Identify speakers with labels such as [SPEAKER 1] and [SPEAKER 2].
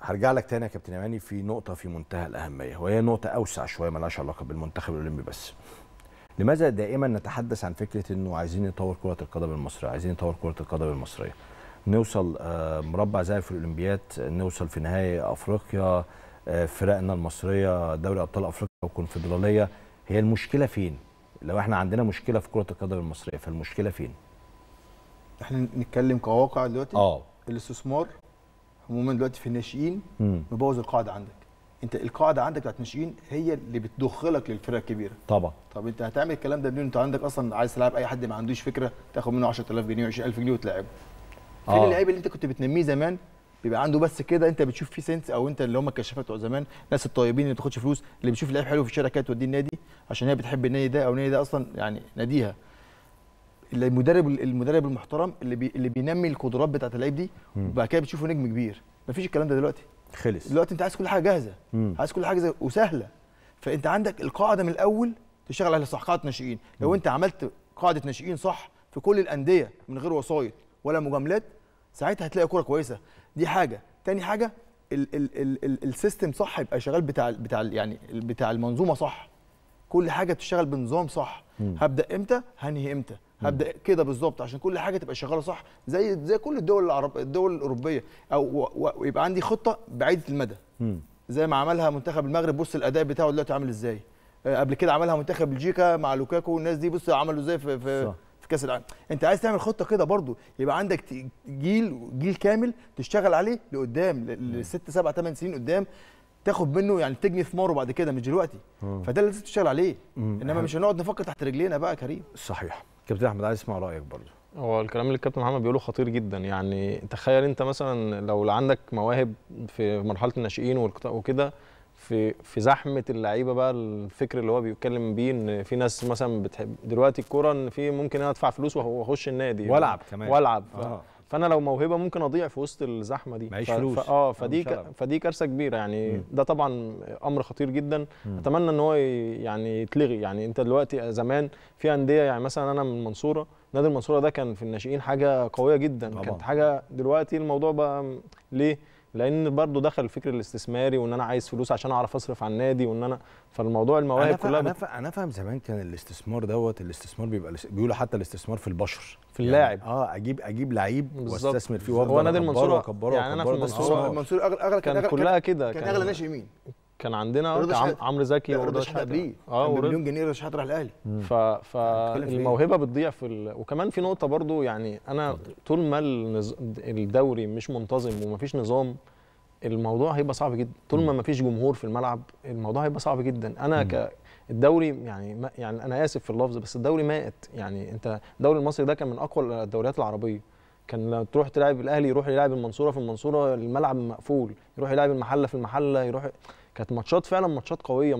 [SPEAKER 1] هرجع لك تاني يا كابتن اماني في نقطه في منتهى الاهميه وهي نقطه اوسع شويه مالهاش علاقه بالمنتخب الاولمبي بس لماذا دائما نتحدث عن فكره انه عايزين نطور كره القدم المصريه عايزين نطور كره القدم المصريه نوصل آه، مربع زي في الاولمبياد نوصل في نهائي افريقيا آه، فرقنا المصريه دوري ابطال افريقيا والكونفدراليه هي المشكله فين لو احنا عندنا مشكله في كره القدم المصريه فالمشكله فين
[SPEAKER 2] احنا نتكلم كواقع دلوقتي اه الاستثمار عموما دلوقتي في الناشئين مبوظ القاعده عندك انت القاعده عندك بتاعت الناشئين هي اللي بتدخلك للفرق الكبيره طبعا طب انت هتعمل الكلام ده منين انت عندك اصلا عايز تلعب اي حد ما عندوش فكره تاخد منه 10000 جنيه و20000 جنيه وتلعبه فين آه. اللعيب اللي انت كنت بتنميه زمان بيبقى عنده بس كده انت بتشوف فيه سنس او انت اللي هم الكشافات بتوع زمان الناس الطيبين اللي ما بتاخدش فلوس اللي بيشوف لعيب حلو في الشارع كده توديه النادي عشان هي بتحب النادي ده او النادي ده اصلا يعني ناديها المدرب المدرب المحترم اللي بي اللي بينمي القدرات بتاعت اللعيب دي وبعد كده بتشوفه نجم كبير مفيش الكلام ده دلوقتي خلص دلوقتي انت عايز كل حاجه جاهزه مم. عايز كل حاجه وسهله فانت عندك القاعده من الاول تشتغل على صح قاعده ناشئين لو انت عملت قاعده ناشئين صح في كل الانديه من غير وسايط ولا مجاملات ساعتها هتلاقي كوره كويسه دي حاجه تاني حاجه السيستم صح يبقى شغال بتاع بتاع يعني بتاع المنظومه صح كل حاجه بتشتغل بنظام صح مم. هبدا امتى هنهي امتى هبدا كده بالظبط عشان كل حاجه تبقى شغاله صح زي زي كل الدول العرب الدول الاوروبيه او ويبقى عندي خطه بعيده المدى زي ما عملها منتخب المغرب بص الاداء بتاعه دلوقتي عامل ازاي آه، قبل كده عملها منتخب بلجيكا مع لوكاكو والناس دي بص عملوا ازاي في في, في كاس العالم انت عايز تعمل خطه كده برضو يبقى عندك جيل جيل كامل تشتغل عليه لقدام لست سبع ثمان سنين قدام تاخد منه يعني تجني ثماره بعد كده مش دلوقتي فده اللي لازم تشتغل عليه انما مش هنقعد نفكر تحت رجلينا بقى كريم صحيح كابتن احمد عايز اسمع رايك برضه
[SPEAKER 1] هو الكلام اللي الكابتن محمد بيقوله خطير جدا يعني تخيل انت مثلا لو عندك مواهب في مرحله الناشئين وكده في في زحمه اللعيبه بقى الفكر اللي هو بيتكلم بيه ان في ناس مثلا بتحب دلوقتي الكوره ان في ممكن انا ادفع فلوس واخش النادي والعب كمان والعب آه. فانا لو موهبه ممكن اضيع في وسط الزحمه دي معيش فلوس اه فدي ك... فدي كارثه كبيره يعني مم. ده طبعا امر خطير جدا مم. اتمنى ان هو يعني يتلغي يعني انت دلوقتي زمان في انديه يعني مثلا انا من المنصوره نادي المنصوره ده كان في الناشئين حاجه قويه جدا طبعا. كانت حاجه دلوقتي الموضوع بقى ليه لان برضو دخل الفكر الاستثماري وان انا عايز فلوس عشان اعرف اصرف على النادي وان انا فالموضوع المواهب كلها انا بت...
[SPEAKER 2] انا فاهم زمان كان الاستثمار دوت الاستثمار بيبقى بيقولوا حتى الاستثمار في البشر في اللاعب يعني اه اجيب اجيب لعيب واستثمر فيه وافضل هو نادي المنصوره يعني انا في المنصوره المنصور اغلى كان, كان كلها كده كان, كان اغلى ناشئ يمين
[SPEAKER 1] كان عندنا عمرو زكي ورضا شحاته اه مليون
[SPEAKER 2] جنيه رضا شحاته راح الاهلي ف
[SPEAKER 1] فالموهبه إيه؟ بتضيع في ال... وكمان في نقطه برضو يعني انا طول ما النز... الدوري مش منتظم ومفيش نظام الموضوع هيبقى صعب جدا طول ما مفيش جمهور في الملعب الموضوع هيبقى صعب جدا انا ك الدوري يعني ما يعني انا اسف في اللفظ بس الدوري مات يعني انت الدوري المصري ده كان من اقوى الدوريات العربيه كان لو تروح تلعب الاهلي يروح يلعب المنصوره في المنصوره الملعب مقفول يروح يلعب المحله في المحله يروح كانت ماتشات فعلا ماتشات قويه